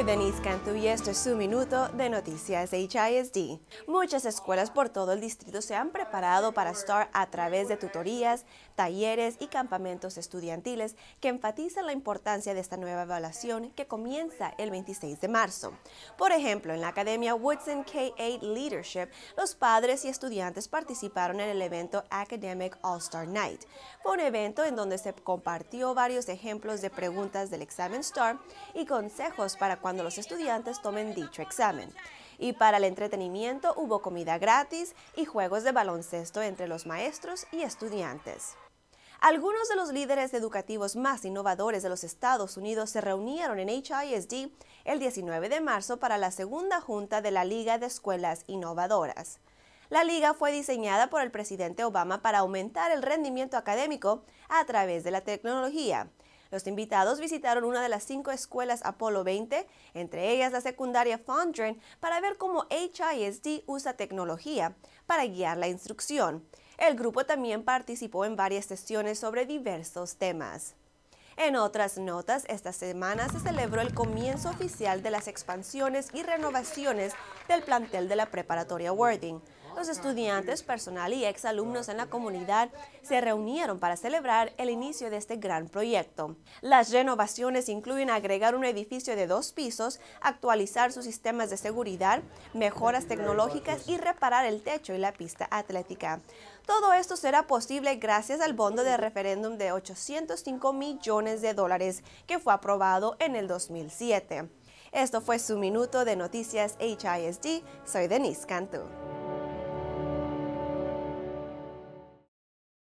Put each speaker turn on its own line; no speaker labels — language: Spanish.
Soy Denise Cantu y este es su minuto de noticias HISD. Muchas escuelas por todo el distrito se han preparado para STAR a través de tutorías, talleres y campamentos estudiantiles que enfatizan la importancia de esta nueva evaluación que comienza el 26 de marzo. Por ejemplo, en la Academia Woodson K-8 Leadership, los padres y estudiantes participaron en el evento Academic All-Star Night. Fue un evento en donde se compartió varios ejemplos de preguntas del examen STAR y consejos para cuando cuando los estudiantes tomen dicho examen. Y para el entretenimiento hubo comida gratis y juegos de baloncesto entre los maestros y estudiantes. Algunos de los líderes educativos más innovadores de los Estados Unidos se reunieron en HISD el 19 de marzo para la segunda junta de la Liga de Escuelas Innovadoras. La liga fue diseñada por el presidente Obama para aumentar el rendimiento académico a través de la tecnología los invitados visitaron una de las cinco escuelas Apolo 20, entre ellas la secundaria Fondren, para ver cómo HISD usa tecnología para guiar la instrucción. El grupo también participó en varias sesiones sobre diversos temas. En otras notas, esta semana se celebró el comienzo oficial de las expansiones y renovaciones del plantel de la preparatoria Worthing los estudiantes, personal y exalumnos en la comunidad se reunieron para celebrar el inicio de este gran proyecto. Las renovaciones incluyen agregar un edificio de dos pisos, actualizar sus sistemas de seguridad, mejoras tecnológicas y reparar el techo y la pista atlética. Todo esto será posible gracias al bondo de referéndum de 805 millones de dólares que fue aprobado en el 2007. Esto fue su minuto de noticias HISD. Soy Denise Cantú.